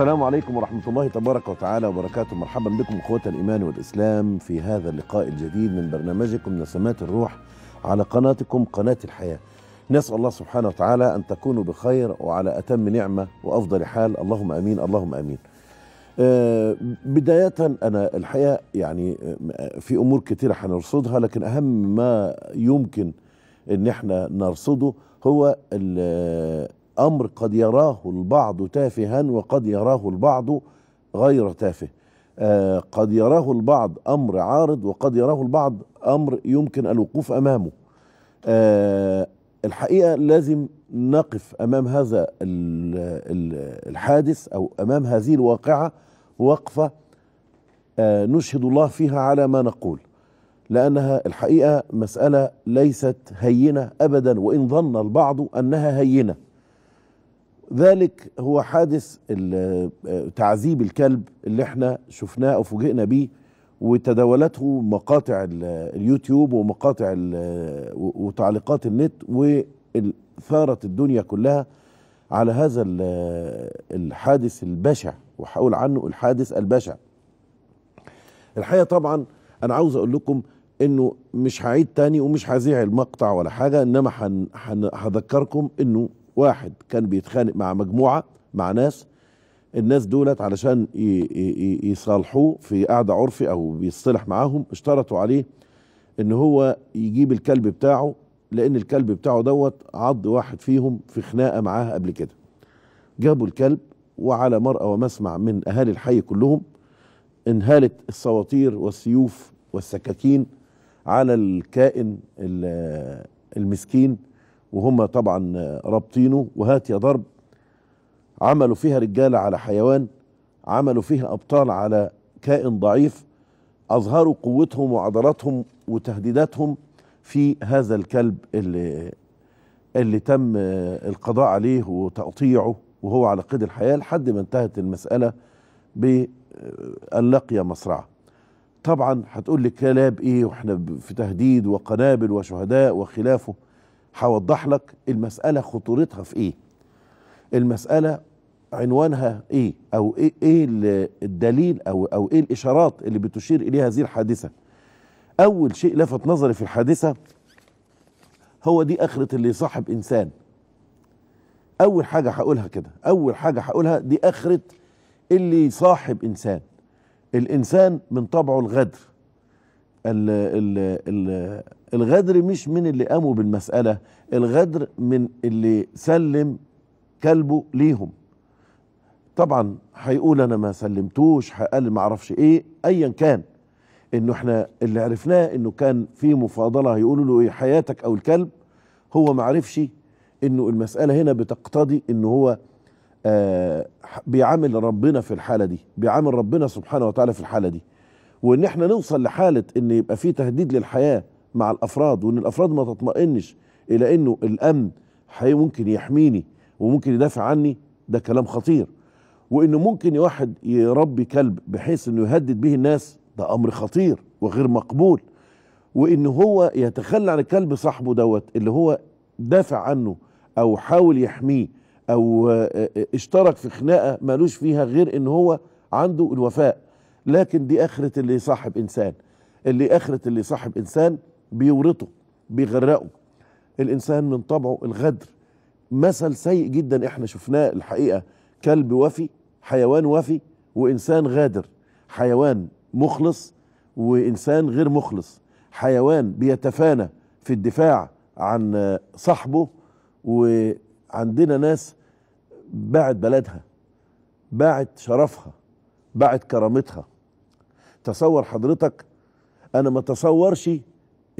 السلام عليكم ورحمة الله تبارك وتعالى وبركاته مرحبا بكم إخوة الإيمان والإسلام في هذا اللقاء الجديد من برنامجكم نسمات الروح على قناتكم قناة الحياة نسأل الله سبحانه وتعالى أن تكونوا بخير وعلى أتم نعمة وأفضل حال اللهم أمين اللهم أمين آه، بداية أنا الحقيقة يعني آه، في أمور كثيرة حنرصدها لكن أهم ما يمكن أن احنا نرصده هو امر قد يراه البعض تافها وقد يراه البعض غير تافه آه قد يراه البعض امر عارض وقد يراه البعض امر يمكن الوقوف امامه آه الحقيقه لازم نقف امام هذا الحادث او امام هذه الواقعه وقفه آه نشهد الله فيها على ما نقول لانها الحقيقه مساله ليست هينه ابدا وان ظن البعض انها هينه ذلك هو حادث آه، تعذيب الكلب اللي احنا شفناه او فوجئنا بيه وتداولته مقاطع اليوتيوب ومقاطع وتعليقات النت وثارت الدنيا كلها على هذا الحادث البشع وهقول عنه الحادث البشع الحقيقه طبعا انا عاوز اقول لكم انه مش هعيد تاني ومش هذيع المقطع ولا حاجه انما هذكركم انه واحد كان بيتخانق مع مجموعه مع ناس الناس دولت علشان يصالحوه في قعده عرفي او بيصطلح معاهم اشترطوا عليه ان هو يجيب الكلب بتاعه لان الكلب بتاعه دوت عض واحد فيهم في خناقه معاه قبل كده جابوا الكلب وعلى مرأى ومسمع من اهالي الحي كلهم انهالت السواطير والسيوف والسكاكين على الكائن المسكين وهم طبعا رابطينه وهات يا ضرب عملوا فيها رجاله على حيوان عملوا فيها ابطال على كائن ضعيف اظهروا قوتهم وعضلاتهم وتهديداتهم في هذا الكلب اللي اللي تم القضاء عليه وتقطيعه وهو على قيد الحياه لحد ما انتهت المساله باللقيا مصرعه. طبعا هتقول لي كلاب ايه واحنا في تهديد وقنابل وشهداء وخلافه هوضح لك المسألة خطورتها في ايه المسألة عنوانها ايه او ايه, إيه الدليل او او ايه الاشارات اللي بتشير اليها هذه الحادثه اول شيء لفت نظري في الحادثه هو دي اخره اللي يصاحب انسان اول حاجه هقولها كده اول حاجه هقولها دي اخره اللي يصاحب انسان الانسان من طبعه الغدر ال ال الغدر مش من اللي قاموا بالمسألة الغدر من اللي سلم كلبه ليهم طبعا هيقول انا ما سلمتوش هقال ما اعرفش ايه ايا كان انه احنا اللي عرفناه انه كان في مفاضله هيقولوا له ايه حياتك او الكلب هو ما عرفش انه المساله هنا بتقتضي انه هو آه بيعامل ربنا في الحاله دي بيعامل ربنا سبحانه وتعالى في الحاله دي وان احنا نوصل لحاله ان يبقى في تهديد للحياه مع الافراد وان الافراد ما تطمئنش الى انه الامن ممكن يحميني وممكن يدافع عني ده كلام خطير وانه ممكن واحد يربي كلب بحيث انه يهدد به الناس ده امر خطير وغير مقبول وان هو يتخلى عن الكلب صاحبه دوت اللي هو دافع عنه او حاول يحميه او اشترك في خناقه مالوش فيها غير ان هو عنده الوفاء لكن دي اخره اللي صاحب انسان اللي اخره اللي صاحب انسان بيورطه بيغرقه الانسان من طبعه الغدر مثل سيء جدا احنا شفناه الحقيقه كلب وفي حيوان وفي وانسان غادر حيوان مخلص وانسان غير مخلص حيوان بيتفانى في الدفاع عن صاحبه وعندنا ناس باعت بلدها باعت شرفها باعت كرامتها تصور حضرتك انا ما تصورش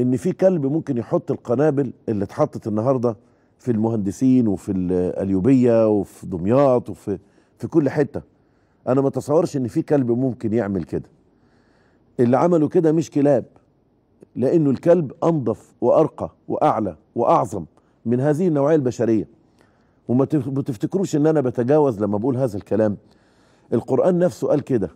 ان في كلب ممكن يحط القنابل اللي اتحطت النهارده في المهندسين وفي القليوبيه وفي دمياط وفي في كل حته انا ما اتصورش ان في كلب ممكن يعمل كده اللي عملوا كده مش كلاب لانه الكلب انظف وارقى واعلى واعظم من هذه النوعيه البشريه وما تفتكروش ان انا بتجاوز لما بقول هذا الكلام القران نفسه قال كده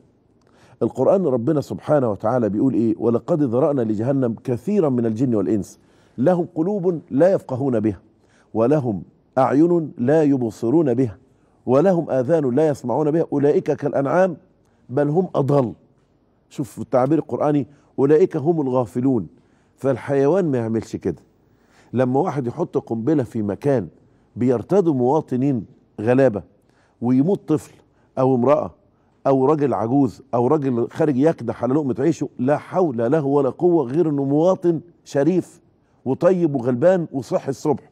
القرآن ربنا سبحانه وتعالى بيقول إيه ولقد ذرأنا لجهنم كثيرا من الجن والإنس لهم قلوب لا يفقهون بها ولهم أعين لا يبصرون بها ولهم آذان لا يسمعون بها أولئك كالأنعام بل هم أضل شوف التعبير القرآني أولئك هم الغافلون فالحيوان ما يعملش كده لما واحد يحط قنبلة في مكان بيرتدوا مواطنين غلابة ويموت طفل أو امرأة او راجل عجوز او راجل خارج يكدح على لقمه عيشه لا حول له ولا قوه غير انه مواطن شريف وطيب وغلبان وصحي الصبح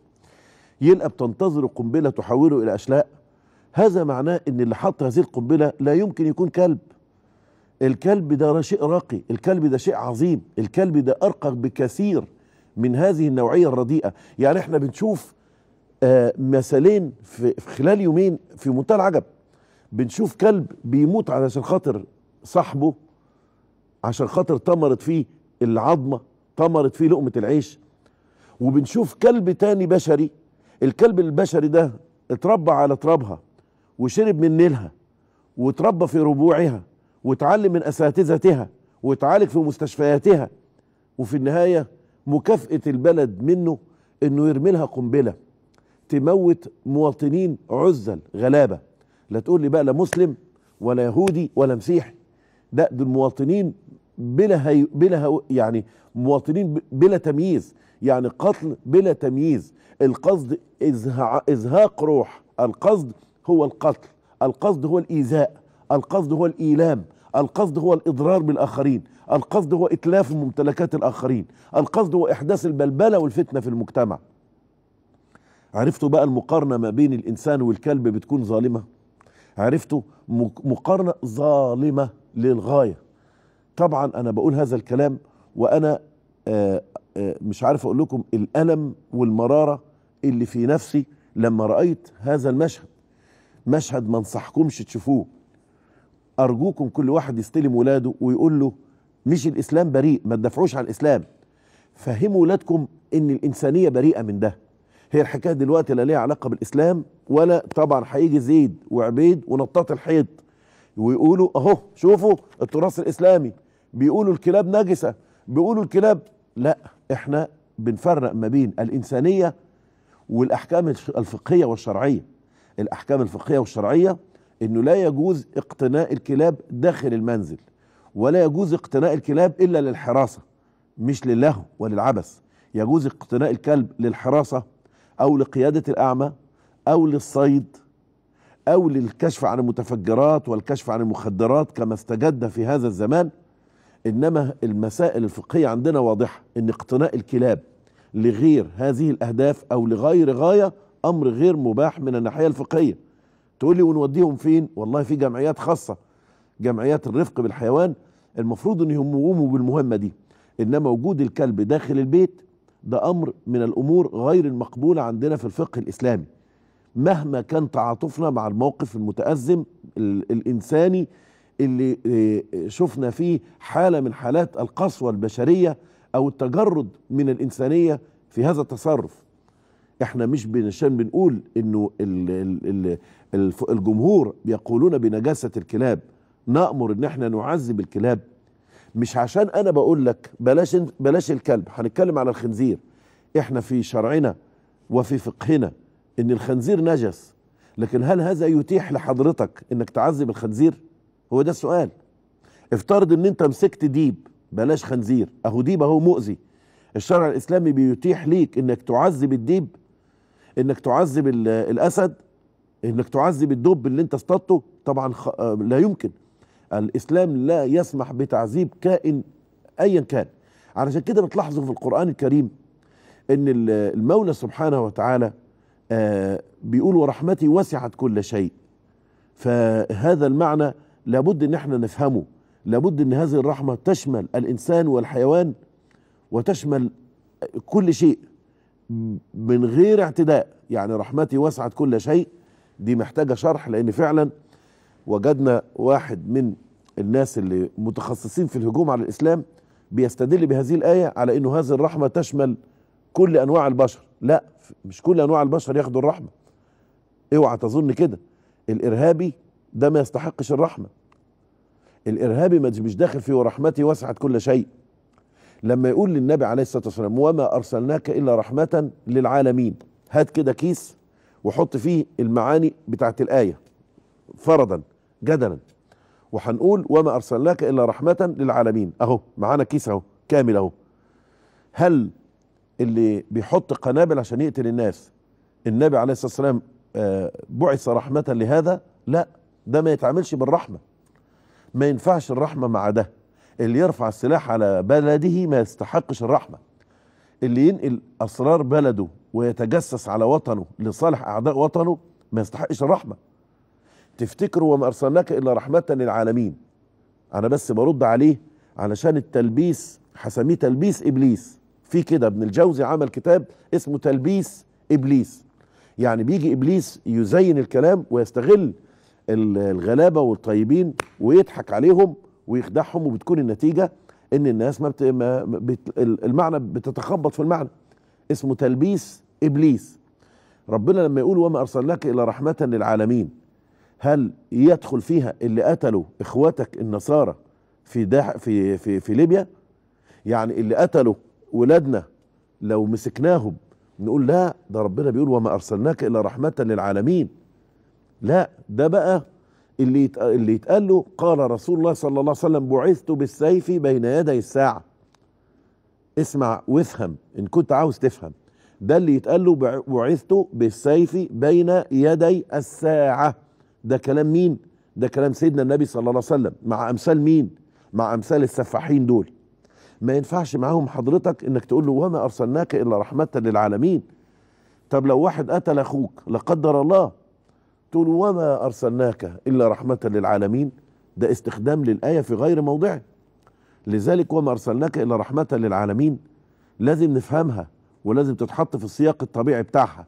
يلقى بتنتظر القنبله تحوله الى اشلاء هذا معناه ان اللي حط هذه القنبله لا يمكن يكون كلب الكلب ده شيء راقي الكلب ده شيء عظيم الكلب ده ارقى بكثير من هذه النوعيه الرديئه يعني احنا بنشوف آه مثلين في خلال يومين في منتهى العجب بنشوف كلب بيموت علشان خاطر صاحبه عشان خاطر طمرت فيه العظمه طمرت فيه لقمه العيش وبنشوف كلب تاني بشري الكلب البشري ده اتربى على ترابها وشرب من نيلها واتربى في ربوعها واتعلم من اساتذتها واتعالج في مستشفياتها وفي النهايه مكافاه البلد منه انه يرمي لها قنبله تموت مواطنين عزل غلابه لا تقول لي بقى لا مسلم ولا يهودي ولا مسيحي ده دول مواطنين بلا هي بلا هي يعني مواطنين بلا تمييز يعني قتل بلا تمييز القصد إزهاق, ازهاق روح القصد هو القتل القصد هو الايذاء القصد هو الايلام القصد هو الاضرار بالاخرين القصد هو اتلاف ممتلكات الاخرين القصد هو احداث البلبله والفتنه في المجتمع عرفتوا بقى المقارنه ما بين الانسان والكلب بتكون ظالمه عرفته مقارنة ظالمة للغاية طبعا أنا بقول هذا الكلام وأنا آآ آه، آآ آه، مش عارف أقول لكم الألم والمرارة اللي في نفسي لما رأيت هذا المشهد مشهد ما انصحكمش تشوفوه أرجوكم كل واحد يستلم ولاده ويقول له مش الإسلام بريء ما تدافعوش عن الإسلام فهموا ولادكم إن الإنسانية بريئة من ده هي الحكايه دلوقتي لا ليها علاقه بالاسلام ولا طبعا هيجي زيد وعبيد ونطاط الحيط ويقولوا اهو شوفوا التراث الاسلامي بيقولوا الكلاب نجسه بيقولوا الكلاب لا احنا بنفرق ما بين الانسانيه والاحكام الفقهيه والشرعيه الاحكام الفقهيه والشرعيه انه لا يجوز اقتناء الكلاب داخل المنزل ولا يجوز اقتناء الكلاب الا للحراسه مش للهو وللعبث يجوز اقتناء الكلب للحراسه أو لقيادة الأعمى أو للصيد أو للكشف عن المتفجرات والكشف عن المخدرات كما استجد في هذا الزمان إنما المسائل الفقهية عندنا واضحة إن اقتناء الكلاب لغير هذه الأهداف أو لغير غاية أمر غير مباح من الناحية الفقهية تقول لي ونوديهم فين والله في جمعيات خاصة جمعيات الرفق بالحيوان المفروض أن يقوموا بالمهمة دي إنما وجود الكلب داخل البيت ده امر من الامور غير المقبوله عندنا في الفقه الاسلامي مهما كان تعاطفنا مع الموقف المتازم الانساني اللي آه، شفنا فيه حاله من حالات القسوه البشريه او التجرد من الانسانيه في هذا التصرف احنا مش عشان بنقول انه الجمهور بيقولون بنجاسه الكلاب نامر ان احنا نعذب الكلاب مش عشان انا بقول لك بلاش بلاش الكلب هنتكلم على الخنزير احنا في شرعنا وفي فقهنا ان الخنزير نجس لكن هل هذا يتيح لحضرتك انك تعذب الخنزير هو ده السؤال افترض ان انت مسكت ديب بلاش خنزير اهو ديب اهو مؤذي الشرع الاسلامي بيتيح ليك انك تعذب الديب انك تعذب الاسد انك تعذب الدب اللي انت اصطادته طبعا آه، لا يمكن الإسلام لا يسمح بتعذيب كائن أيا كان علشان كده بتلاحظوا في القرآن الكريم أن المولى سبحانه وتعالى آه، بيقول ورحمتي وسعت كل شيء فهذا المعنى لابد ان احنا نفهمه لابد ان هذه الرحمة تشمل الانسان والحيوان وتشمل كل شيء من غير اعتداء يعني رحمتي وسعت كل شيء دي محتاجة شرح لان فعلا وجدنا واحد من الناس اللي متخصصين في الهجوم على الإسلام بيستدل بهذه الآية على أنه هذه الرحمة تشمل كل أنواع البشر لا مش كل أنواع البشر ياخدوا الرحمة اوعى تظن كده الإرهابي ده ما يستحقش الرحمة الإرهابي مش داخل فيه ورحمتي وسعت كل شيء لما يقول للنبي عليه الصلاة والسلام وما أرسلناك إلا رحمة للعالمين هات كده كيس وحط فيه المعاني بتاعت الآية فرضا جدلا وهنقول وما ارسلناك الا رحمه للعالمين اهو معانا كيس اهو كامل اهو هل اللي بيحط قنابل عشان يقتل الناس النبي عليه الصلاه والسلام آه، بعث رحمه لهذا لا ده ما يتعاملش بالرحمه ما ينفعش الرحمه مع ده اللي يرفع السلاح على بلده ما يستحقش الرحمه اللي ينقل اسرار بلده ويتجسس على وطنه لصالح اعداء وطنه ما يستحقش الرحمه تفتكروا وما ارسلناك الا رحمه للعالمين انا بس برد عليه علشان التلبيس حسميه تلبيس ابليس في كده ابن الجوزي عمل كتاب اسمه تلبيس ابليس يعني بيجي ابليس يزين الكلام ويستغل الغلابه والطيبين ويضحك عليهم ويخدعهم وبتكون النتيجه ان الناس ما, بت... ما بت... المعنى بتتخبط في المعنى اسمه تلبيس ابليس ربنا لما يقول وما ارسلناك الا رحمه للعالمين هل يدخل فيها اللي قتلوا اخواتك النصارى في ده في في في ليبيا يعني اللي قتلوا ولادنا لو مسكناهم نقول لا ده ربنا بيقول وما ارسلناك الا رحمه للعالمين لا ده بقى اللي اللي يتقال له قال رسول الله صلى الله عليه وسلم بعثت بالسيف بين يدي الساعه اسمع وافهم ان كنت عاوز تفهم ده اللي يتقال له بعثت بالسيف بين يدي الساعه ده كلام مين ده كلام سيدنا النبي صلى الله عليه وسلم مع امثال مين مع امثال السفاحين دول ما ينفعش معاهم حضرتك انك تقول له وما ارسلناك الا رحمه للعالمين طب لو واحد قتل اخوك لا قدر الله تقول وما ارسلناك الا رحمه للعالمين ده استخدام للايه في غير موضعه لذلك وما ارسلناك الا رحمه للعالمين لازم نفهمها ولازم تتحط في السياق الطبيعي بتاعها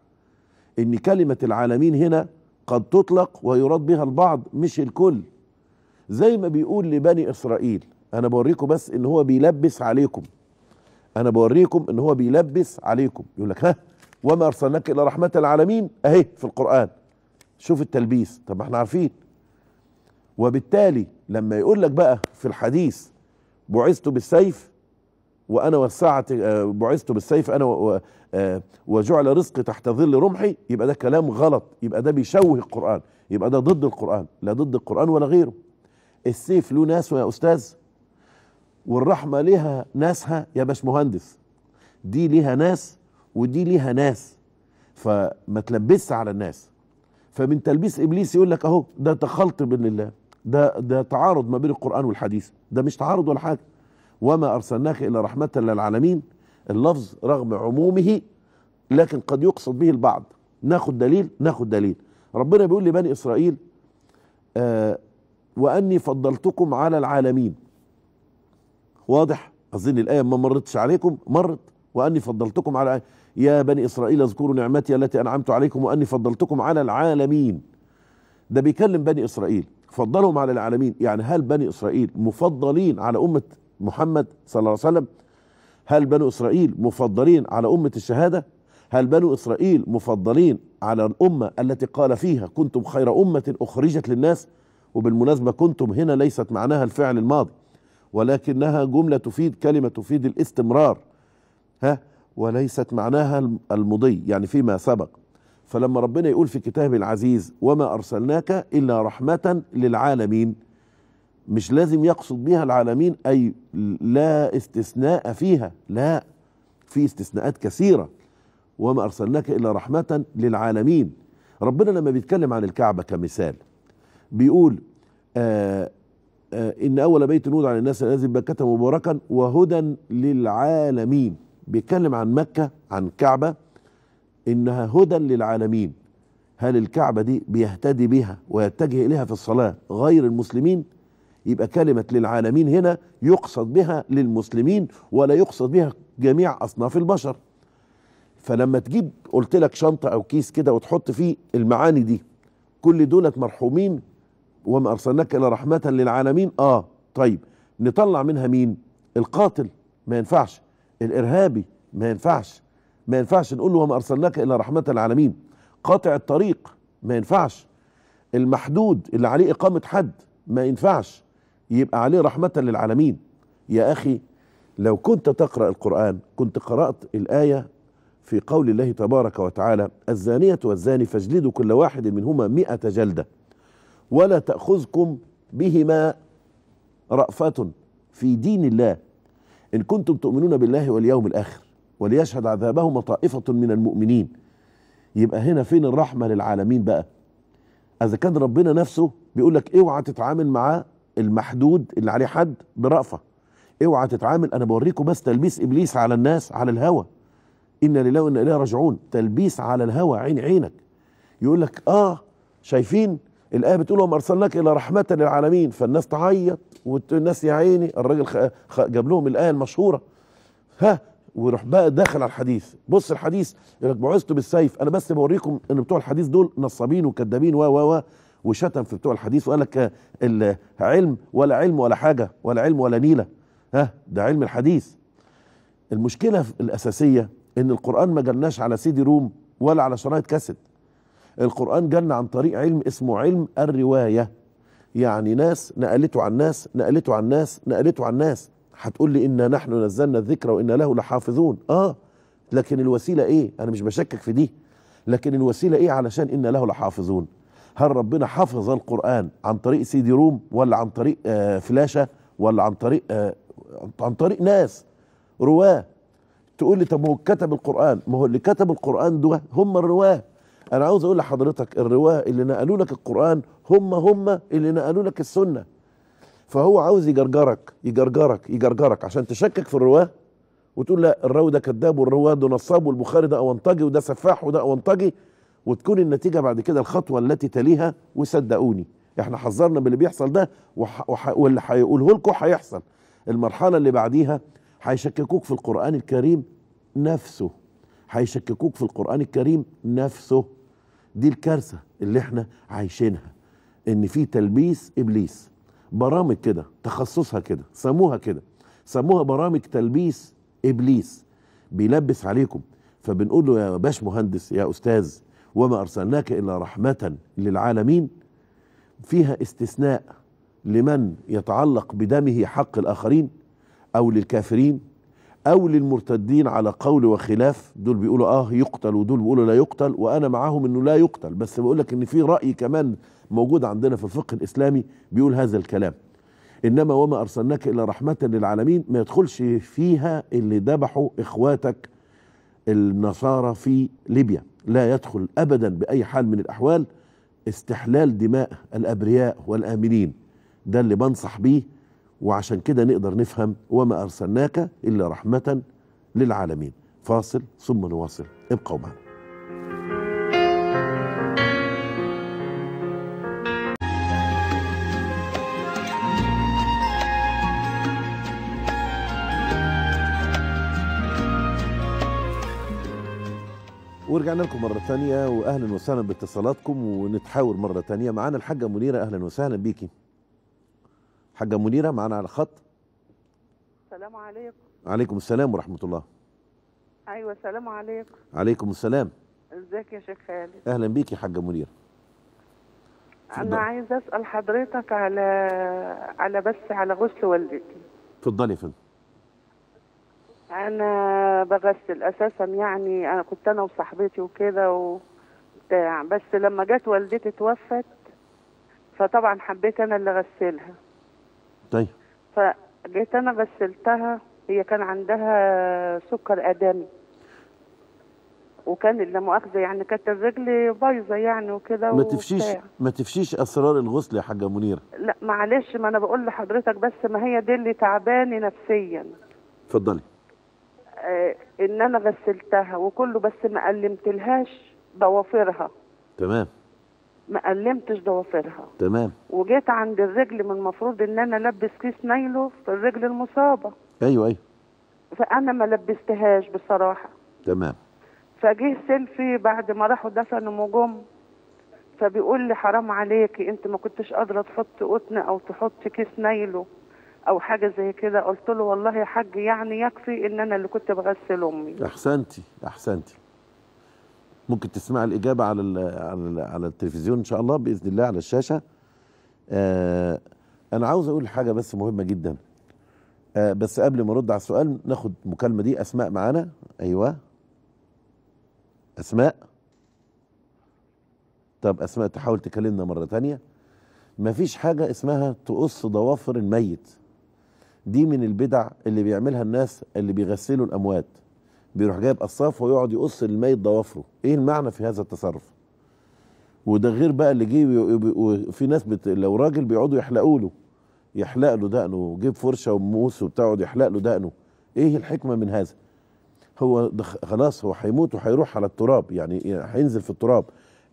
ان كلمه العالمين هنا قد تطلق ويراد بها البعض مش الكل زي ما بيقول لبني اسرائيل انا بوريكم بس ان هو بيلبس عليكم انا بوريكم ان هو بيلبس عليكم يقول لك ها وما ارسلناك الا رحمه العالمين اهي في القران شوف التلبيس طب ما احنا عارفين وبالتالي لما يقول لك بقى في الحديث بعثت بالسيف وانا وسعت آه، بعثت بالسيف انا آه، وجعل رزقي تحت ظل رمحي يبقى ده كلام غلط يبقى ده بيشوه القران يبقى ده ضد القران لا ضد القران ولا غيره السيف له ناسه يا استاذ والرحمه لها ناسها يا باشمهندس دي ليها ناس ودي ليها ناس فما تلبسش على الناس فمن تلبيس ابليس يقول لك اهو ده تخلط بين الله ده ده تعارض ما بين القران والحديث ده مش تعارض ولا حاجه وما أرسلناك إلا رحمة للعالمين اللفظ رغم عمومه لكن قد يقصد به البعض ناخد دليل ناخد دليل ربنا بيقول لبني إسرائيل آه وأني فضلتكم على العالمين واضح أظن الآية ما مرتش عليكم مرت وأني فضلتكم على يا بني إسرائيل اذكروا نعمتي التي أنعمت عليكم وأني فضلتكم على العالمين ده بيكلم بني إسرائيل فضلهم على العالمين يعني هل بني إسرائيل مفضلين على أمة محمد صلى الله عليه وسلم هل بنو إسرائيل مفضلين على أمة الشهادة هل بنو إسرائيل مفضلين على الأمة التي قال فيها كنتم خير أمة أخرجت للناس وبالمناسبة كنتم هنا ليست معناها الفعل الماضي ولكنها جملة تفيد كلمة تفيد الاستمرار ها وليست معناها المضي يعني فيما سبق فلما ربنا يقول في كتابه العزيز وما أرسلناك إلا رحمة للعالمين مش لازم يقصد بها العالمين أي لا استثناء فيها لا في استثناءات كثيرة وما أرسلناك إلا رحمة للعالمين ربنا لما بيتكلم عن الكعبة كمثال بيقول آآ آه، آآ آه، إن أول بيت نود عن الناس الذي بمكة مباركا وهدى للعالمين بيتكلم عن مكة عن كعبة إنها هدى للعالمين هل الكعبة دي بيهتدي بها ويتجه إليها في الصلاة غير المسلمين يبقى كلمة للعالمين هنا يقصد بها للمسلمين ولا يقصد بها جميع أصناف البشر فلما تجيب قلت لك شنطة أو كيس كده وتحط فيه المعاني دي كل دولت مرحومين وما أرسلناك إلى رحمة للعالمين آه طيب نطلع منها مين القاتل ما ينفعش الإرهابي ما ينفعش ما ينفعش نقول له وما أرسلناك إلى رحمة العالمين قاطع الطريق ما ينفعش المحدود اللي عليه إقامة حد ما ينفعش يبقى عليه رحمة للعالمين يا أخي لو كنت تقرأ القرآن كنت قرأت الآية في قول الله تبارك وتعالى الزانية والزاني فاجلدوا كل واحد منهما مئة جلدة ولا تأخذكم بهما رأفة في دين الله إن كنتم تؤمنون بالله واليوم الآخر وليشهد عذابهما طائفة من المؤمنين يبقى هنا فين الرحمة للعالمين بقى إذا كان ربنا نفسه بيقول لك اوعى تتعامل معاه المحدود اللي عليه حد برأفة اوعى تتعامل انا بوريكم بس تلبيس ابليس على الناس على الهوى انا لله وانا اليه راجعون تلبيس على الهوى عين عينك يقول لك اه شايفين الايه بتقول وما ارسلناك الا رحمه للعالمين فالناس تعيط والناس يا عيني الراجل جاب لهم الايه المشهوره ها ويروح بقى داخل على الحديث بص الحديث يقول لك بعثت بالسيف انا بس بوريكم ان بتوع الحديث دول نصابين وكذابين و و و وشتم في بتوع الحديث وقال لك آه، العلم ولا علم ولا حاجه ولا علم ولا نيله ها ده علم الحديث المشكله الاساسيه ان القران ما جالناش على سيدي روم ولا على شرايط كاسيت القران جالنا عن طريق علم اسمه علم الروايه يعني ناس نقلته عن ناس نقلته عن ناس نقلته عن ناس هتقول لي انا نحن نزلنا الذكر وانا له لحافظون اه لكن الوسيله ايه انا مش بشكك في دي لكن الوسيله ايه علشان انا له لحافظون هل ربنا حفظ القرآن عن طريق سيدي روم ولا عن طريق آه، فلاشة ولا عن طريق آه، عن طريق ناس رواه تقول لي طب هو كتب القرآن ما هو اللي كتب القرآن ده هم الرواه أنا عاوز أقول لحضرتك الرواه اللي نقلوا لك القرآن هم هم اللي نقلوا لك السنة فهو عاوز يجرجرك يجرجرك يجرجرك عشان تشكك في الرواه وتقول لا الراوي ده كذاب والرواه ده نصاب والبخاري ده أونطجي وده سفاح وده أونطجي وتكون النتيجه بعد كده الخطوه التي تليها وصدقوني احنا حذرنا باللي بيحصل ده وح... وح... واللي هيقوله لكم هيحصل المرحله اللي بعديها هيشككوك في القران الكريم نفسه هيشككوك في القران الكريم نفسه دي الكارثه اللي احنا عايشينها ان في تلبيس ابليس برامج كده تخصصها كده سموها كده سموها برامج تلبيس ابليس بيلبس عليكم فبنقول له يا باش مهندس يا استاذ وما أرسلناك إلا رحمة للعالمين فيها استثناء لمن يتعلق بدمه حق الآخرين أو للكافرين أو للمرتدين على قول وخلاف دول بيقولوا آه يقتل ودول بيقولوا لا يقتل وأنا معاهم إنه لا يقتل بس بقول لك إن في رأي كمان موجود عندنا في الفقه الإسلامي بيقول هذا الكلام إنما وما أرسلناك إلا رحمة للعالمين ما يدخلش فيها اللي ذبحوا إخواتك النصارى في ليبيا لا يدخل ابدا باي حال من الاحوال استحلال دماء الابرياء والامنين ده اللي بنصح بيه وعشان كده نقدر نفهم وما ارسلناك الا رحمه للعالمين فاصل ثم نواصل ابقوا معنا رجعنا لكم مرة ثانية وأهلا وسهلا باتصالاتكم ونتحاور مرة ثانية معانا الحاجة منيرة أهلا وسهلا بيكي حاجة منيرة معانا على الخط السلام عليكم عليكم السلام ورحمة الله أيوة السلام عليكم عليكم السلام ازيك يا شيخ خالد أهلا بيكي يا حاجة منيرة أنا عايزة أسأل حضرتك على على بس على غسل والدتي اتفضلي يا فندم انا بغسل اساسا يعني انا كنت انا وصاحبتي وكده وبتاع بس لما جت والدتي توفت فطبعا حبيت انا اللي اغسلها طيب فجيت انا غسلتها هي كان عندها سكر ادمي وكان لا مؤاخذه يعني كانت الرجل بايظه يعني وكده ما تفشيش وبتاع. ما تفشيش اسرار الغسل يا حاجه منيره لا معلش ما انا بقول لحضرتك بس ما هي دي اللي تعباني نفسيا اتفضلي آه، ان انا غسلتها وكله بس ما قلمتلهاش ضوافرها تمام ما قلمتش ضوافرها تمام وجيت عند الرجل من المفروض ان انا البس كيس نايلو في الرجل المصابه ايوه ايوه فانا ما لبستهاش بصراحه تمام فجه سيلفي بعد ما راحوا دفنوا وجم فبيقول لي حرام عليكي انت ما كنتش قادره تحطي قطن او تحطي كيس نايلو او حاجه زي كده قلت له والله يا حاج يعني يكفي ان انا اللي كنت بغسل امي احسنتي احسنتي ممكن تسمع الاجابه على الـ على الـ على التلفزيون ان شاء الله باذن الله على الشاشه آه انا عاوز اقول حاجه بس مهمه جدا آه بس قبل ما ارد على السؤال ناخد المكالمه دي اسماء معانا ايوه اسماء طب اسماء تحاول تكلمنا مره تانية مفيش حاجه اسمها تقص ضوافر الميت دي من البدع اللي بيعملها الناس اللي بيغسلوا الاموات بيروح جايب قصاف ويقعد يقص الميت ضوافره ايه المعنى في هذا التصرف وده غير بقى اللي جه وفي ناس بت... لو راجل بيقعدوا يحلقوا له يحلق له دقنه جيب فرشه وموس وبتاع يحلق له دقنه ايه الحكمه من هذا هو دخ... خلاص هو هيموت وهيروح على التراب يعني هينزل في التراب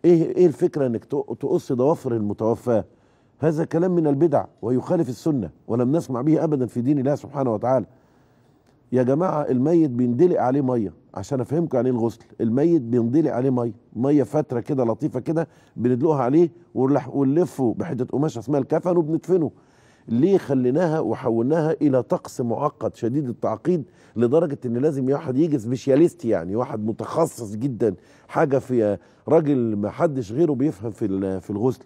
ايه ايه الفكره انك تقص ضوافر المتوفاه هذا كلام من البدع ويخالف السنة ولم نسمع به أبدا في دين الله سبحانه وتعالى يا جماعة الميت بيندلق عليه مية عشان أفهمكم يعني الغسل الميت بيندلق عليه مية مية فترة كده لطيفة كده بندلقها عليه ونلفه بحتة قماشة اسمها الكفن وبندفنه ليه خليناها وحولناها الى طقس معقد شديد التعقيد لدرجه ان لازم واحد يجي سبيشاليست يعني واحد متخصص جدا حاجه في راجل ما حدش غيره بيفهم في الغسل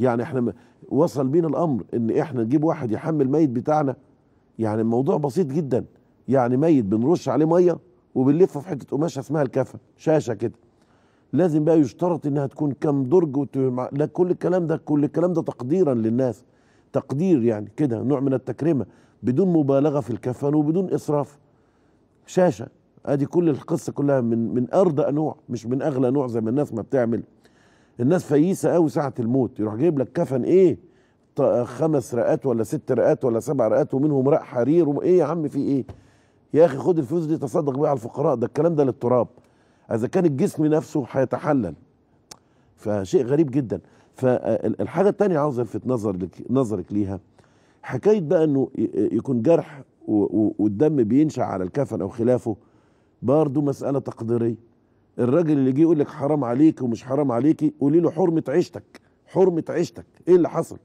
يعني احنا وصل بينا الامر ان احنا نجيب واحد يحمل ميت بتاعنا يعني الموضوع بسيط جدا يعني ميت بنرش عليه ميه وبنلفه في حته قماشه اسمها الكفن شاشه كده لازم بقى يشترط انها تكون كم درج لا كل الكلام ده كل الكلام ده تقديرا للناس تقدير يعني كده نوع من التكريمه بدون مبالغه في الكفن وبدون اسراف شاشه ادي كل القصه كلها من من ارضى نوع مش من اغلى نوع زي ما الناس ما بتعمل الناس فييسه قوي ساعه الموت يروح جايب لك كفن ايه خمس رقات ولا ست رقات ولا سبع رقات ومنهم رق حرير ايه يا عم في ايه يا اخي خد الفلوس دي تصدق بيها على الفقراء ده الكلام ده للتراب اذا كان الجسم نفسه هيتحلل فشيء غريب جدا فالحاجه الثانيه عاوز الفت نظرك نظرك ليها حكايه بقى انه يكون جرح والدم بينشا على الكفن او خلافه برضه مساله تقديريه الراجل اللي جه يقول لك حرام عليك ومش حرام عليكي قولي له حرمه عيشتك حرمه عيشتك ايه اللي حصل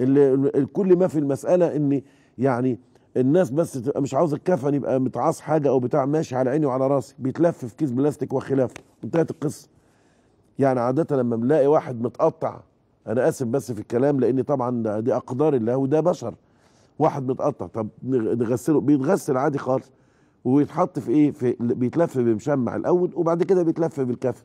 اللي كل ما في المساله ان يعني الناس بس تبقى مش عاوز الكفن يعني يبقى متعاص حاجه او بتاع ماشي على عيني وعلى راسي بيتلف في كيس بلاستيك وخلافه انتهت القصه يعني عاده لما بنلاقي واحد متقطع انا اسف بس في الكلام لان طبعا دي اقدار الله وده بشر واحد متقطع طب نغسله بيتغسل عادي خالص ويتحط في ايه في بيتلف بمشمع الاول وبعد كده بيتلف بالكف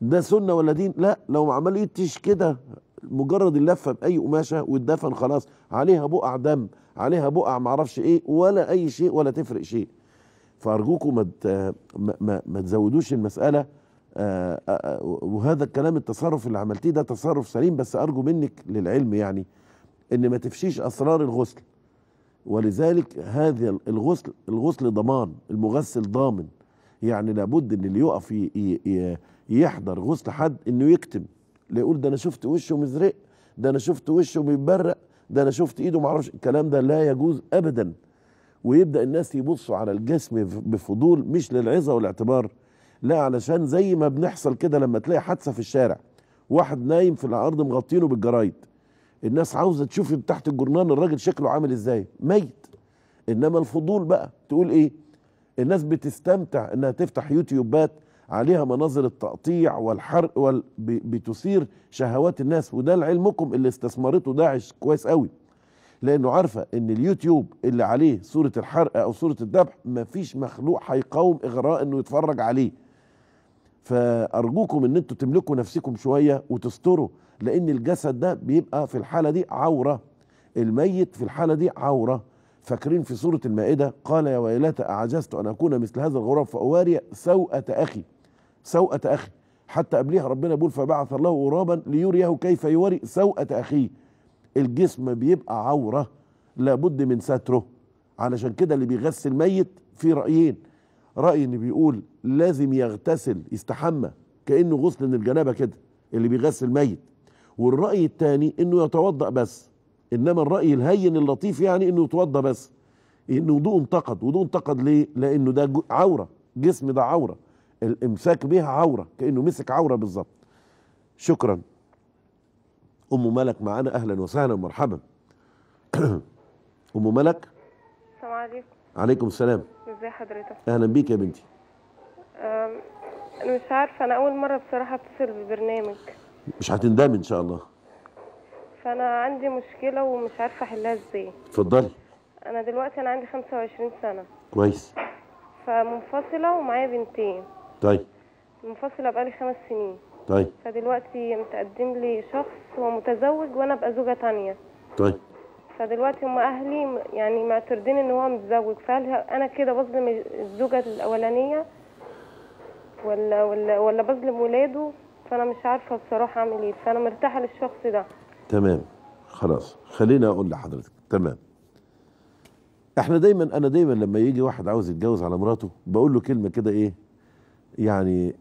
ده سنه ولا دين لا لو ما عملتش إيه، كده مجرد اللفه باي قماشه واتدفن خلاص عليها بقع دم عليها بقع معرفش ايه ولا اي شيء ولا تفرق شيء فارجوكم ما ما, ما تزودوش المساله آه، آه، آه، وهذا الكلام التصرف اللي عملتيه ده تصرف سليم بس ارجو منك للعلم يعني ان ما تفشيش اسرار الغسل ولذلك هذا الغسل الغسل ضمان المغسل ضامن يعني لابد ان اللي يقف يحضر غسل حد انه يكتم ليقول يقول ده انا شفت وشه مزرق ده انا شفت وشه بيتبرق ده انا شفت ايده ما اعرفش الكلام ده لا يجوز ابدا ويبدا الناس يبصوا على الجسم بفضول مش للعظه والاعتبار لا علشان زي ما بنحصل كده لما تلاقي حادثه في الشارع واحد نايم في الارض مغطينه بالجرايد الناس عاوزه تشوف تحت الجرنان الراجل شكله عامل ازاي ميت انما الفضول بقى تقول ايه الناس بتستمتع انها تفتح يوتيوبات عليها مناظر التقطيع والحرق وال... بتثير شهوات الناس وده لعلمكم اللي استثمرته داعش كويس قوي لانه عارفه ان اليوتيوب اللي عليه صوره الحرق او صوره الذبح مفيش مخلوق هيقاوم اغراء انه يتفرج عليه فارجوكم ان انتوا تملكوا نفسكم شويه وتستروا لان الجسد ده بيبقى في الحاله دي عوره الميت في الحاله دي عوره فاكرين في سوره المائده قال يا ويلاتا اعجزت ان اكون مثل هذا الغراب فاواري سوءه اخي سوءه اخي حتى قبليها ربنا بيقول فبعث الله غرابا ليريه كيف يوري سوءه اخيه الجسم بيبقى عوره لابد من ستره علشان كده اللي بيغسل ميت في رايين راي ان بيقول لازم يغتسل يستحمى كانه غسل من الجنابه كده اللي بيغسل ميت والرأي الثاني انه يتوضأ بس انما الرأي الهين اللطيف يعني انه يتوضأ بس ان وضوء انتقد وضوء انتقد ليه لانه ده عورة جسم ده عورة الامساك بها عورة كأنه مسك عورة بالظبط شكرا ام ملك معانا اهلا وسهلا ومرحبا ام ملك السلام عليكم عليكم السلام ازي حضرتك اهلا بيك يا بنتي انا مش عارفه انا اول مره بصراحه اتصل ببرنامج مش هتندم ان شاء الله فانا عندي مشكله ومش عارفه احلها ازاي اتفضلي انا دلوقتي انا عندي 25 سنه كويس فمنفصله ومعايا بنتين طيب منفصله بقالي خمس سنين طيب فدلوقتي متقدم لي شخص هو متزوج وانا ابقى زوجه ثانيه طيب فدلوقتي هم اهلي يعني معترضين ان هو متزوج فهل انا كده بظلم الزوجه الاولانيه ولا ولا ولا بظلم ولاده فانا مش عارفه بصراحه اعمل ايه فانا مرتاحه للشخص ده تمام خلاص خليني اقول لحضرتك تمام احنا دايما انا دايما لما يجي واحد عاوز يتجوز على مراته بقول له كلمه كده ايه يعني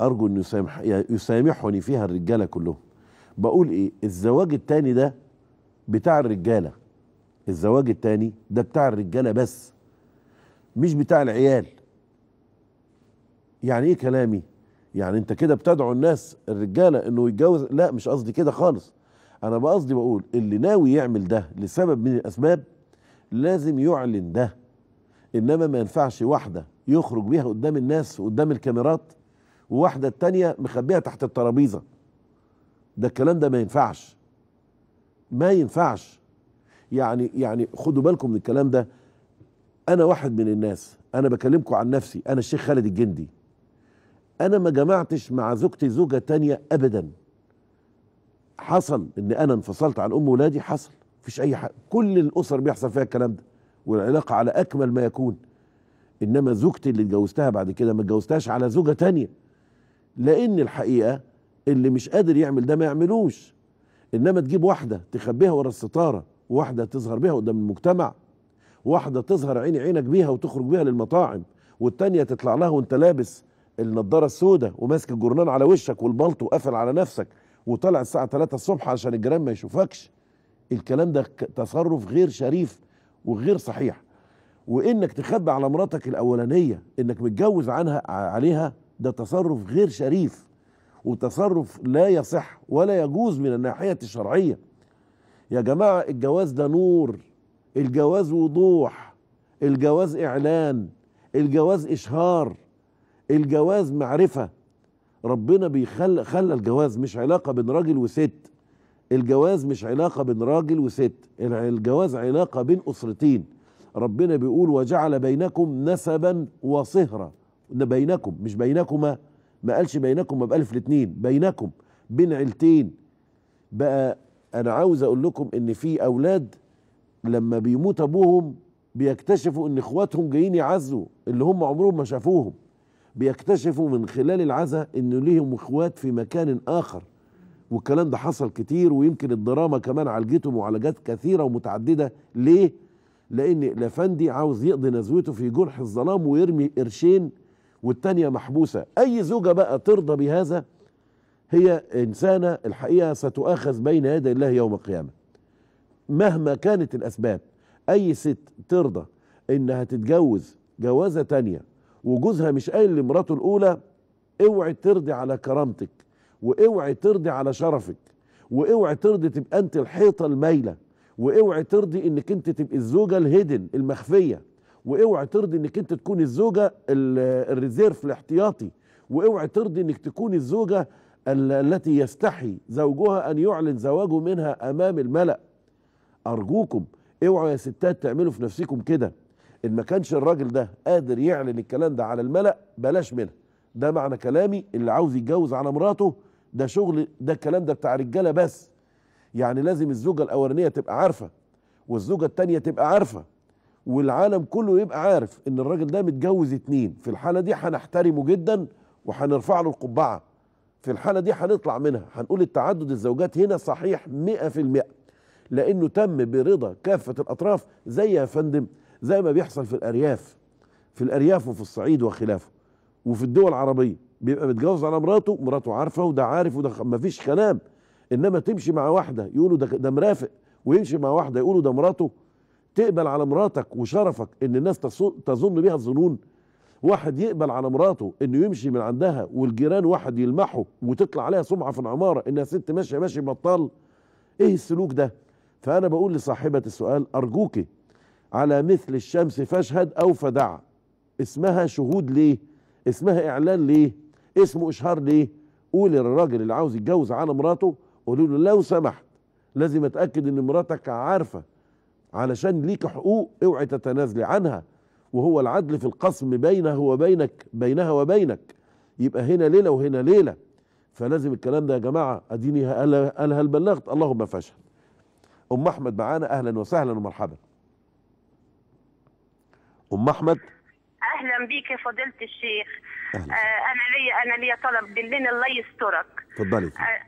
ارجو ان يسامح يسامحني فيها الرجاله كلهم بقول ايه الزواج التاني ده بتاع الرجاله الزواج التاني ده بتاع الرجاله بس مش بتاع العيال يعني ايه كلامي يعني انت كده بتدعو الناس الرجاله انه يتجوز لا مش قصدي كده خالص انا بقصدي بقول اللي ناوي يعمل ده لسبب من الاسباب لازم يعلن ده انما ما ينفعش واحده يخرج بيها قدام الناس وقدام الكاميرات وواحده التانيه مخبيها تحت الترابيزه ده الكلام ده ما ينفعش ما ينفعش يعني يعني خدوا بالكم من الكلام ده انا واحد من الناس انا بكلمكم عن نفسي انا الشيخ خالد الجندي انا ما جمعتش مع زوجتي زوجه تانية ابدا حصل ان انا انفصلت عن ام ولادي حصل مفيش اي حاجه كل الاسر بيحصل فيها الكلام ده والعلاقه على اكمل ما يكون انما زوجتي اللي اتجوزتها بعد كده ما اتجوزتهاش على زوجه تانية لان الحقيقه اللي مش قادر يعمل ده ما يعملوش انما تجيب واحده تخبيها ورا الستاره واحده تظهر بيها قدام المجتمع واحده تظهر عيني عينك بيها وتخرج بيها للمطاعم والتانية تطلع لها وانت لابس النضاره السوداء وماسك الجورنال على وشك والبلطو وقافل على نفسك وطالع الساعه 3 الصبح عشان الجيران ما يشوفكش الكلام ده تصرف غير شريف وغير صحيح وانك تخبي على مراتك الاولانيه انك متجوز عنها عليها ده تصرف غير شريف وتصرف لا يصح ولا يجوز من الناحيه الشرعيه يا جماعه الجواز ده نور الجواز وضوح الجواز اعلان الجواز اشهار الجواز معرفة ربنا بيخلى خلى الجواز مش علاقة بين راجل وست الجواز مش علاقة بين راجل وست الجواز علاقة بين أسرتين ربنا بيقول وجعل بينكم نسبا وصهرا بينكم مش بينكما ما قالش ما بألف الاتنين بينكم بين عيلتين بقى أنا عاوز أقول لكم إن في أولاد لما بيموت أبوهم بيكتشفوا إن إخواتهم جايين يعزوا اللي هم عمرهم ما شافوهم بيكتشفوا من خلال العزاء انه ليهم اخوات في مكان اخر والكلام ده حصل كتير ويمكن الدراما كمان عالجته معالجات كثيره ومتعدده ليه؟ لان الافندي عاوز يقضي نزوته في جرح الظلام ويرمي قرشين والتانيه محبوسه، اي زوجه بقى ترضى بهذا هي انسانه الحقيقه ستؤاخذ بين يدي الله يوم القيامه. مهما كانت الاسباب اي ست ترضى انها تتجوز جوازه تانيه وجوزها مش قايل لمراته الاولى اوعي ترضي على كرامتك واوعي ترضي على شرفك واوعي ترضي تبقى انت الحيطه المايله واوعي ترضي انك انت تبقي الزوجه الهيدن المخفيه واوعي ترضي انك انت تكون الزوجه الريزيرف الاحتياطي واوعي ترضي انك تكون الزوجه التي يستحي زوجها ان يعلن زواجه منها امام الملأ ارجوكم اوعوا يا ستات تعملوا في نفسكم كده ان ما كانش الراجل ده قادر يعلن الكلام ده على الملأ بلاش منه ده معنى كلامي اللي عاوز يتجوز على مراته ده شغل ده الكلام ده بتاع رجاله بس يعني لازم الزوجه الاولانيه تبقى عارفه والزوجه الثانيه تبقى عارفه والعالم كله يبقى عارف ان الراجل ده متجوز اتنين في الحاله دي هنحترمه جدا وهنرفع له القبعه في الحاله دي هنطلع منها هنقول التعدد الزوجات هنا صحيح 100% لانه تم برضا كافه الاطراف زي يا فندم زي ما بيحصل في الارياف في الارياف وفي الصعيد وخلافه وفي الدول العربيه بيبقى متجوز على مراته مراته عارفه وده عارف وده مفيش كلام انما تمشي مع واحده يقولوا ده ده مرافق ويمشي مع واحده يقولوا ده مراته تقبل على مراتك وشرفك ان الناس تظن بيها الظنون واحد يقبل على مراته انه يمشي من عندها والجيران واحد يلمحه وتطلع عليها سمعه في العماره انها ست ماشيه ماشي بطال ايه السلوك ده فانا بقول لصاحبه السؤال ارجوكي على مثل الشمس فاشهد أو فدع اسمها شهود ليه اسمها إعلان ليه اسمه إشهار ليه قول للراجل اللي عاوز يتجوز على مراته قول له لو سمحت لازم اتاكد ان مراتك عارفه علشان ليك حقوق اوعي تتنازلي عنها وهو العدل في القسم بينه وبينك بينها وبينك يبقى هنا ليله وهنا ليله فلازم الكلام ده يا جماعه اديني هل هل بلغت اللهم فاشهد ام احمد معانا اهلا وسهلا ومرحبا ام احمد اهلا بيك يا فضيله الشيخ أهلا. آه انا ليا انا ليا طلب بالله الله يسترك اتفضلي آه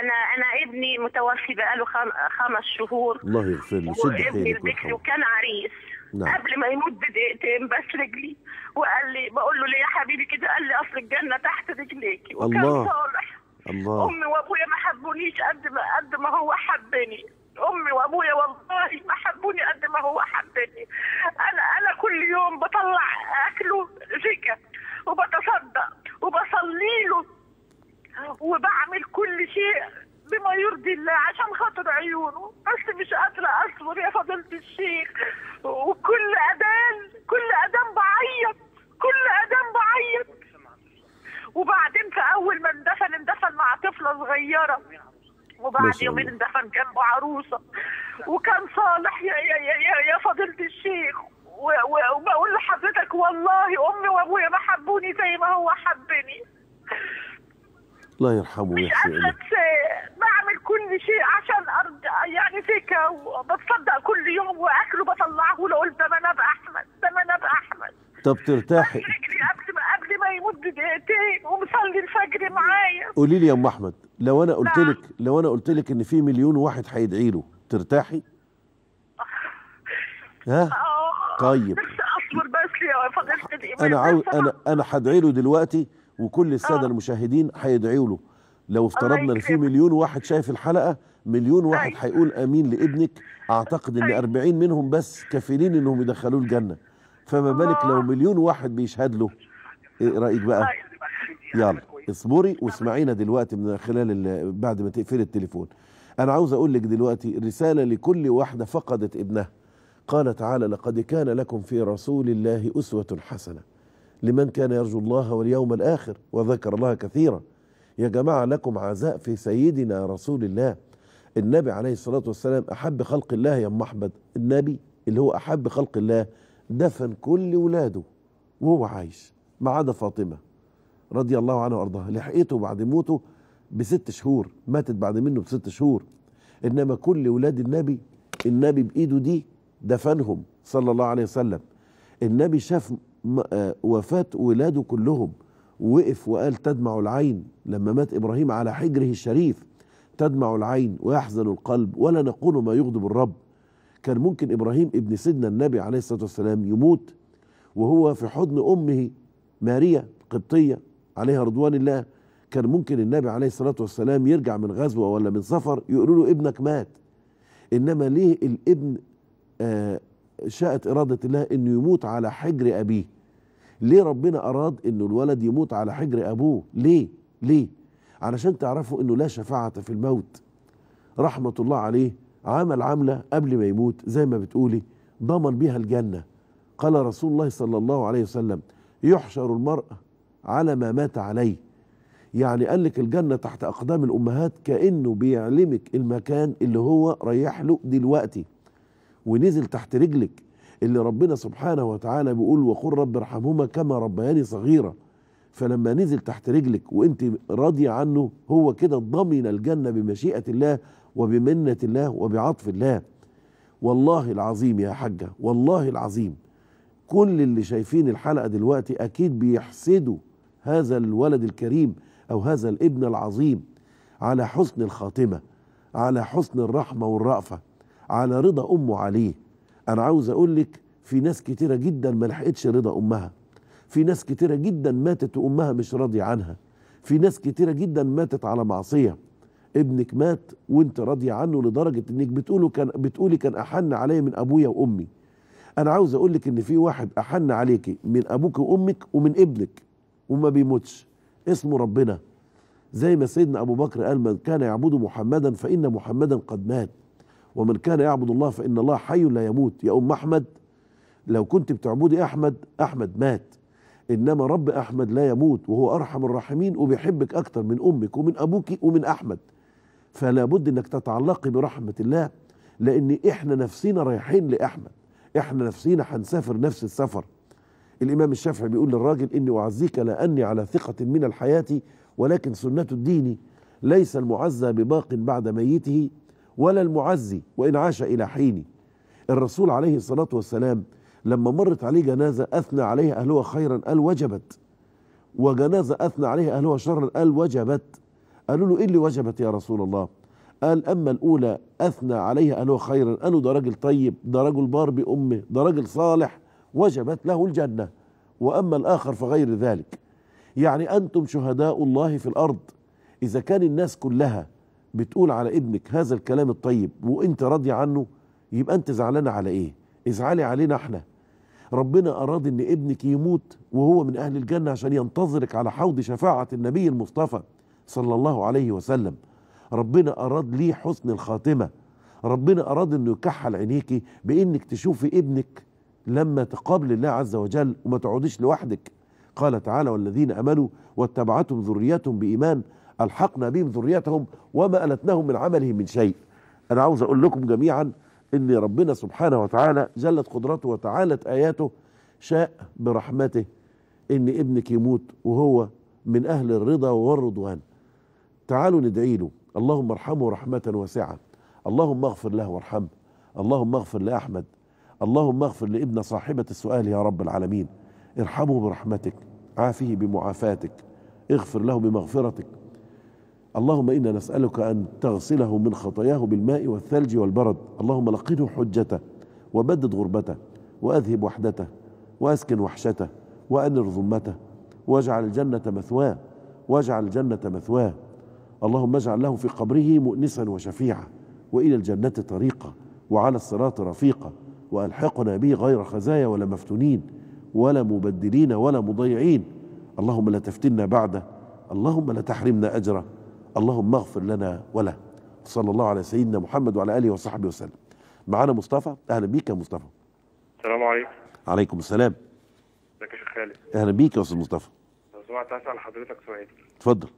انا انا ابني متوفي بقاله خم... خمس شهور الله يغفر له شد وابني وكان عريس نعم. قبل ما يموت بدقيقتين بس رجلي وقال لي بقول له ليه يا حبيبي كده قال لي اصل الجنه تحت رجليكي وكان الله. صالح الله امي وابويا ما حبونيش قد ما قد ما هو حبني امي وابويا والله ما حبوني قد ما هو حبني انا انا كل يوم بطلع اكله زكا وبتصدق وبصلي له وبعمل كل شيء بما يرضي الله عشان خاطر عيونه بس مش قادره اصبر يا فضيله الشيخ وكل اذان كل اذان بعيط كل اذان بعيط وبعدين في اول ما اندفن اندفن مع طفله صغيره وبعد يومين اندفن جنبه عروسه وكان صالح يا يا يا, يا فضيله الشيخ وبقول لحضرتك والله امي وابويا ما حبوني زي ما هو حبني الله يرحمه مش قادره بعمل كل شيء عشان ارجع يعني فيك وبتصدق كل يوم واكله بطلعه له اقول ده انا احمد ده انا احمد طب ترتاحي قبل الله يمد دقيقتين ومصلي الفجر معايا قولي لي يا ام احمد لو انا قلت نعم. لك لو انا قلت لك ان في مليون واحد هيدعي له ترتاحي؟ ها؟ آه. طيب اصبر بس يا فضيله الامام انا عاوز انا انا هدعي له دلوقتي وكل الساده آه. المشاهدين هيدعوا له لو افترضنا ان في مليون واحد شايف الحلقه مليون واحد هيقول امين لابنك اعتقد ان 40 منهم بس كفيلين انهم يدخلوه الجنه فما بالك لو مليون واحد بيشهد له ايه رايك بقى يعني يعني يلا اصبري واسمعينا دلوقتي من خلال بعد ما تقفلي التليفون انا عاوز اقول لك دلوقتي رساله لكل واحده فقدت ابنها قال تعالى لقد كان لكم في رسول الله اسوه حسنه لمن كان يرجو الله واليوم الاخر وذكر الله كثيرا يا جماعه لكم عزاء في سيدنا رسول الله النبي عليه الصلاه والسلام احب خلق الله يا ام احمد النبي اللي هو احب خلق الله دفن كل ولاده وهو عايش ما عدا فاطمه رضي الله عنها وارضاها لحقته بعد موته بست شهور ماتت بعد منه بست شهور انما كل ولاد النبي النبي بايده دي دفنهم صلى الله عليه وسلم النبي شاف آه، وفاه ولاده كلهم وقف وقال تدمع العين لما مات ابراهيم على حجره الشريف تدمع العين ويحزن القلب ولا نقول ما يغضب الرب كان ممكن ابراهيم ابن سيدنا النبي عليه الصلاه والسلام يموت وهو في حضن امه ماريا قبطية عليها رضوان الله كان ممكن النبي عليه الصلاة والسلام يرجع من غزوة ولا من سفر يقولوا له ابنك مات إنما ليه الابن آه شاءت إرادة الله إنه يموت على حجر أبيه ليه ربنا أراد إنه الولد يموت على حجر أبوه ليه ليه علشان تعرفوا إنه لا شفاعة في الموت رحمة الله عليه عمل عملة قبل ما يموت زي ما بتقولي ضمن بها الجنة قال رسول الله صلى الله عليه وسلم يحشر المرء على ما مات عليه يعني قال لك الجنة تحت أقدام الأمهات كأنه بيعلمك المكان اللي هو ريح له دلوقتي ونزل تحت رجلك اللي ربنا سبحانه وتعالى بيقول وقل رب ارحمهما كما ربياني صغيرة فلما نزل تحت رجلك وانت راضية عنه هو كده ضمن الجنة بمشيئة الله وبمنة الله وبعطف الله والله العظيم يا حجة والله العظيم كل اللي شايفين الحلقه دلوقتي اكيد بيحسدوا هذا الولد الكريم او هذا الابن العظيم على حسن الخاتمه على حسن الرحمه والرأفه على رضا امه عليه انا عاوز اقول لك في ناس كتيره جدا ما لحقتش رضا امها في ناس كتيره جدا ماتت وامها مش راضيه عنها في ناس كتيره جدا ماتت على معصيه ابنك مات وانت راضيه عنه لدرجه انك بتقوله كان بتقولي كان احن علي من ابويا وامي انا عاوز اقول لك ان في واحد احن عليكي من ابوك وامك ومن ابنك وما بيموتش اسمه ربنا زي ما سيدنا ابو بكر قال من كان يعبد محمدا فان محمدا قد مات ومن كان يعبد الله فان الله حي لا يموت يا ام احمد لو كنت بتعبدي احمد احمد مات انما رب احمد لا يموت وهو ارحم الراحمين وبيحبك اكتر من امك ومن ابوك ومن احمد فلا بد انك تتعلقي برحمه الله لان احنا نفسينا رايحين لاحمد احنا نفسينا هنسافر نفس السفر الامام الشافعي بيقول للراجل اني اعزيك لاني على ثقه من الحياه ولكن سنه الدين ليس المعزى بباق بعد ميته ولا المعزي وان عاش الى حين الرسول عليه الصلاه والسلام لما مرت عليه جنازه اثنى عليها اهلها خيرا قال وجبت وجنازه اثنى عليها اهلها شرا قال وجبت قالوا له ايه اللي وجبت يا رسول الله قال أما الأولى أثنى عليها انه هو خيرا انه ده راجل طيب ده راجل بار بأمه ده راجل صالح وجبت له الجنة وأما الآخر فغير ذلك يعني أنتم شهداء الله في الأرض إذا كان الناس كلها بتقول على ابنك هذا الكلام الطيب وانت راضي عنه يبقى انت زعلان على ايه ازعلي علينا احنا ربنا اراد ان ابنك يموت وهو من اهل الجنه عشان ينتظرك على حوض شفاعه النبي المصطفى صلى الله عليه وسلم ربنا أراد ليه حسن الخاتمة ربنا أراد أنه يكحل عينيك بأنك تشوفي ابنك لما تقابل الله عز وجل وما تقعديش لوحدك قال تعالى والذين امنوا واتبعتهم ذريتهم بايمان الحقنا بهم ذريتهم وما التناهم من عملهم من شيء انا عاوز اقول لكم جميعا ان ربنا سبحانه وتعالى جلت قدرته وتعالت اياته شاء برحمته ان ابنك يموت وهو من اهل الرضا والرضوان تعالوا ندعي له اللهم ارحمه رحمة واسعة اللهم اغفر له وارحمه اللهم اغفر لأحمد اللهم اغفر لابن صاحبة السؤال يا رب العالمين ارحمه برحمتك عافيه بمعافاتك اغفر له بمغفرتك اللهم إنا نسألك أن تغسله من خطاياه بالماء والثلج والبرد اللهم لقنه حجته وبدد غربته وأذهب وحدته وأسكن وحشته وأنر ظلمته واجعل الجنة مثواه واجعل الجنة مثواه اللهم اجعل له في قبره مؤنسا وشفيعا والى الجنه طريقا وعلى الصراط رفيقا والحقنا به غير خزايا ولا مفتونين ولا مبدلين ولا مضيعين اللهم لا تفتنا بعده اللهم لا تحرمنا اجره اللهم اغفر لنا وله صلى الله على سيدنا محمد وعلى اله وصحبه وسلم معانا مصطفى اهلا بيك يا مصطفى السلام عليكم عليكم السلام ازيك يا شيخ خالد اهلا بيك يا استاذ مصطفى لو سمحت اسال حضرتك سؤال اتفضل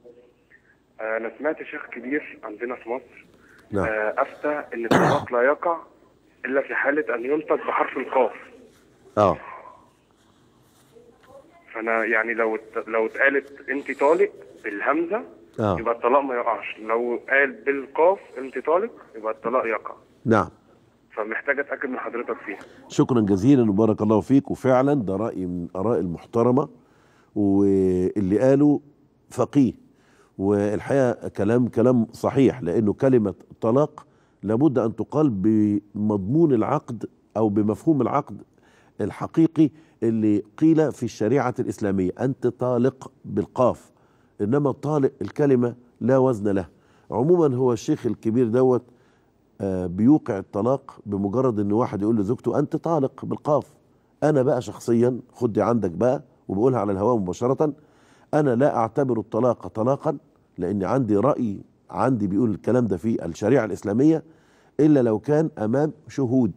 آه، انا سمعت شيخ كبير عندنا في مصر نعم آه، افتى ان الطلاق لا يقع الا في حاله ان ينطق بحرف القاف اه فانا يعني لو لو اتقالت انت طالق بالهمزه آه. يبقى الطلاق ما يقعش لو قال بالقاف انت طالق يبقى الطلاق يقع نعم فمحتاج اتاكد من حضرتك فيها شكرا جزيلا وبارك الله فيك وفعلا ده راي من الاراء المحترمه واللي قاله فقيه والحقيقه كلام كلام صحيح لانه كلمه طلاق لابد ان تقال بمضمون العقد او بمفهوم العقد الحقيقي اللي قيل في الشريعه الاسلاميه انت طالق بالقاف انما طالق الكلمه لا وزن لها عموما هو الشيخ الكبير دوت آه، بيوقع الطلاق بمجرد ان واحد يقول لزوجته انت طالق بالقاف انا بقى شخصيا خدي عندك بقى وبقولها على الهواء مباشره انا لا اعتبر الطلاق طلاقا لأن عندي رأي عندي بيقول الكلام ده في الشريعة الإسلامية إلا لو كان أمام شهود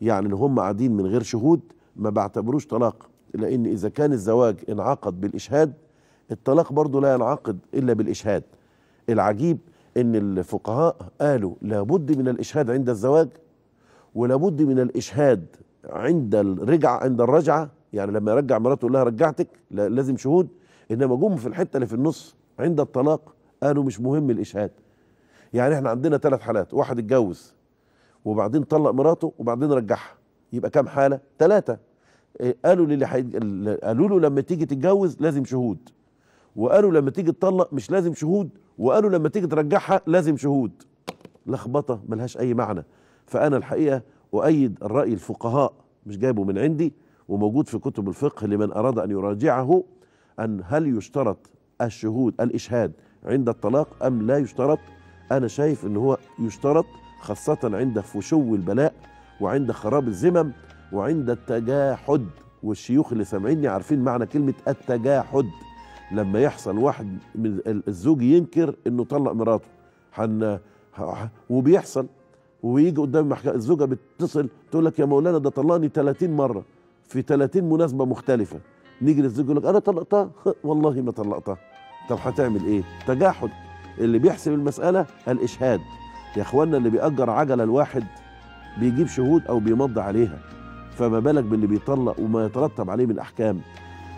يعني اللي هم قاعدين من غير شهود ما بعتبروش طلاق لأن إذا كان الزواج انعقد بالإشهاد الطلاق برضه لا ينعقد إلا بالإشهاد العجيب إن الفقهاء قالوا لابد من الإشهاد عند الزواج ولابد من الإشهاد عند الرجعة عند الرجعة يعني لما يرجع مراته يقول لها رجعتك لازم شهود إنما جم في الحتة اللي في النص عند الطلاق قالوا مش مهم الإشهاد يعني احنا عندنا ثلاث حالات واحد اتجوز وبعدين طلق مراته وبعدين رجعها يبقى كام حالة؟ ثلاثة إيه، قالوا للي حي... قالوا له لما تيجي تتجوز لازم شهود وقالوا لما تيجي تطلق مش لازم شهود وقالوا لما تيجي ترجعها لازم شهود لخبطه ملهاش اي معنى فانا الحقيقه اؤيد الراي الفقهاء مش جايبه من عندي وموجود في كتب الفقه لمن اراد ان يراجعه ان هل يشترط الشهود الإشهاد عند الطلاق أم لا يشترط أنا شايف أن هو يشترط خاصة عند فشو البلاء وعند خراب الزمم وعند التجاحد والشيوخ اللي سامعيني عارفين معنى كلمة التجاحد لما يحصل واحد من الزوج ينكر انه طلق مراته حن وبيحصل ويجي قدام المحكمه الزوجة بتتصل تقول لك يا مولانا ده طلقني 30 مرة في 30 مناسبة مختلفة نيجي للزوج يقول لك انا طلقتها والله ما طلقتها طب هتعمل ايه تجاحد اللي بيحسب المساله الاشهاد يا اخوانا اللي بيأجر عجله الواحد بيجيب شهود او بيمضي عليها فما بالك باللي بيطلق وما يترتب عليه من احكام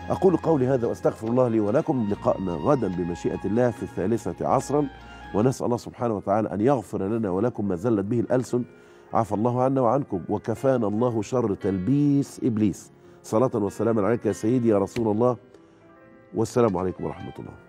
اقول قولي هذا واستغفر الله لي ولكم لقائنا غدا بمشيئه الله في الثالثه عصرا ونسال الله سبحانه وتعالى ان يغفر لنا ولكم ما زلت به الالسن عفى الله عنا وعنكم وكفانا الله شر تلبيس ابليس صلاة وسلاما عليك يا سيدي يا رسول الله والسلام عليكم ورحمة الله